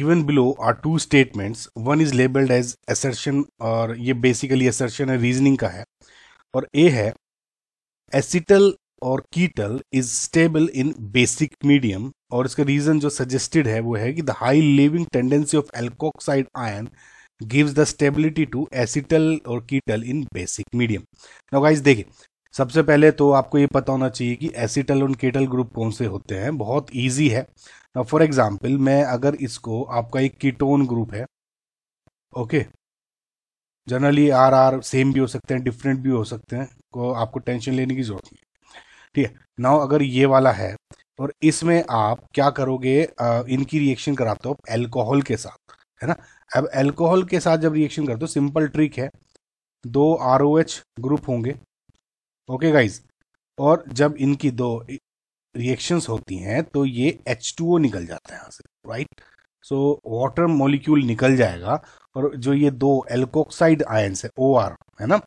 given below are two statements one is labeled as assertion और ये basically assertion है reasoning का है और a है acetyl और ketal is stable in basic medium. और इसका reason जो suggested है वो है कि the high leaving tendency of alkoxide ion gives the stability to acetal or ketal in basic medium. Now guys देखिए सबसे पहले तो आपको ये पता होना चाहिए कि एसिटल और केटल ग्रुप कौन से होते हैं बहुत ईजी है फॉर एग्जाम्पल मैं अगर इसको आपका एक कीटोन ग्रुप है okay generally R R same भी हो सकते हैं डिफरेंट भी हो सकते हैं को आपको टेंशन लेने की जरूरत नहीं ठीक है नाउ अगर ये वाला है और इसमें आप क्या करोगे आ, इनकी रिएक्शन कराते हो एल्कोहल के साथ है ना अब एल्कोहल के साथ जब रिएक्शन करते हो सिंपल ट्रिक है दो आर ग्रुप होंगे ओके गाइज और जब इनकी दो रिएक्शंस होती हैं तो ये एच टू ओ निकल जाता है यहाँ से राइट सो वाटर मॉलिक्यूल निकल जाएगा और जो ये दो एल्कोक्साइड आयन्स है ओ आर है ना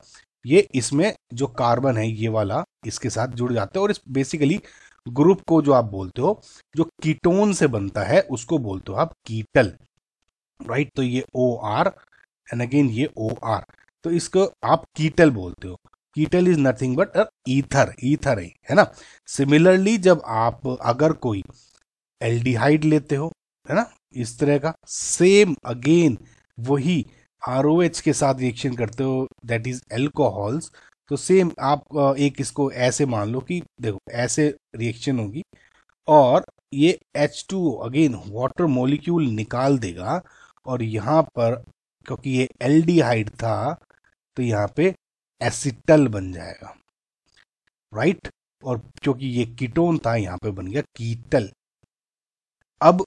ये इसमें जो कार्बन है ये वाला इसके साथ जुड़ जाते हैं और इस बेसिकली ग्रुप को जो आप बोलते हो जो कीटोन से बनता है उसको बोलते हो आप कीटल राइट तो ये ओ आर एंड अगेन ये ओ आर तो इसको आप कीटल बोलते हो ketal is nothing but ether ether है है ना सिमिलरली जब आप अगर कोई एल्डिहाइड लेते हो है ना इस तरह का सेम अगेन वही आर के साथ रिएक्शन करते हो दैट इज एल्कोहल्स तो सेम आप एक इसको ऐसे मान लो कि देखो ऐसे रिएक्शन होगी और ये H two again water molecule निकाल देगा और यहाँ पर क्योंकि ये एल था तो यहाँ पे एसिटल बन जाएगा राइट और क्योंकि ये कीटोन था यहां पे बन गया कीटल अब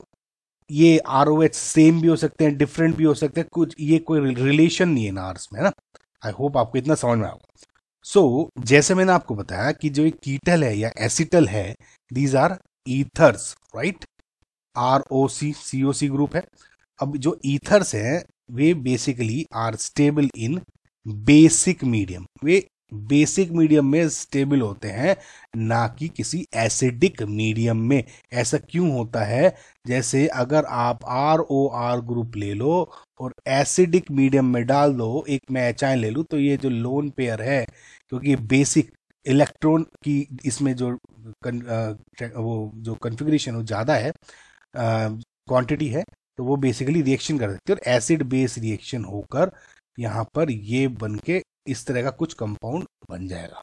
ये आर ओ एच सेम भी हो सकते हैं डिफरेंट भी हो सकते हैं कुछ ये कोई रिलेशन नहीं है ना आर्स में ना आई होप आपको इतना समझ में आएगा सो so, जैसे मैंने आपको बताया कि जो ये कीटल है या एसिटल है these are ethers right R O C C O C group है अब जो ईथर्स हैं वे basically are stable in basic medium वे बेसिक मीडियम में स्टेबल होते हैं ना कि किसी एसिडिक मीडियम में ऐसा क्यों होता है जैसे अगर आप आर ओ आर ग्रुप ले लो और एसिडिक मीडियम में डाल दो एक मैं एच ले लूँ तो ये जो लोन पेयर है क्योंकि बेसिक इलेक्ट्रॉन की इसमें जो वो जो कन्फिग्रेशन वो ज़्यादा है क्वांटिटी है तो वो बेसिकली रिएक्शन कर देती है और एसिड बेस रिएक्शन होकर यहां पर ये बन के इस तरह का कुछ कंपाउंड बन जाएगा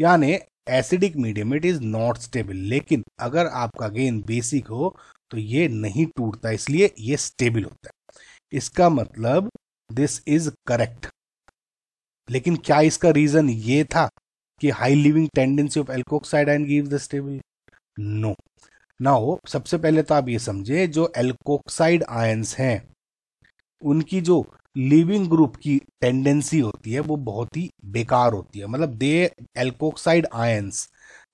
यानी acidic medium it is not stable लेकिन अगर आपका गेन बेसिक हो तो ये नहीं टूटता इसलिए ये स्टेबल होता है इसका मतलब दिस इज करेक्ट लेकिन क्या इसका रीजन ये था कि high leaving tendency of alkoxide and give the stable no ना हो सबसे पहले तो आप ये समझे जो एल्कोक्साइड आयंस हैं उनकी जो लिविंग ग्रुप की टेंडेंसी होती है वो बहुत ही बेकार होती है मतलब the alkoxide ions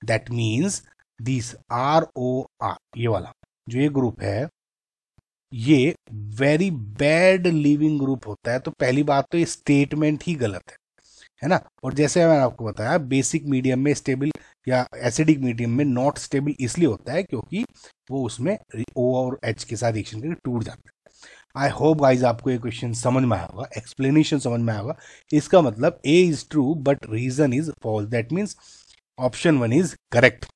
that means this R O R ये वाला जो ये ग्रुप है ये वेरी बैड लिविंग ग्रुप होता है तो पहली बात तो ये स्टेटमेंट ही गलत है है ना और जैसे मैंने आपको बताया बेसिक मीडियम में स्टेबल या एसिडिक मीडियम में नॉट स्टेबल इसलिए होता है क्योंकि वो उसमें ओ और एच के साथ रिएक्शन करके टूट जाता है आई होप गाइज आपको ये क्वेश्चन समझ में आया होगा एक्सप्लेनेशन समझ में आया होगा इसका मतलब A is true but reason is false that means option one is correct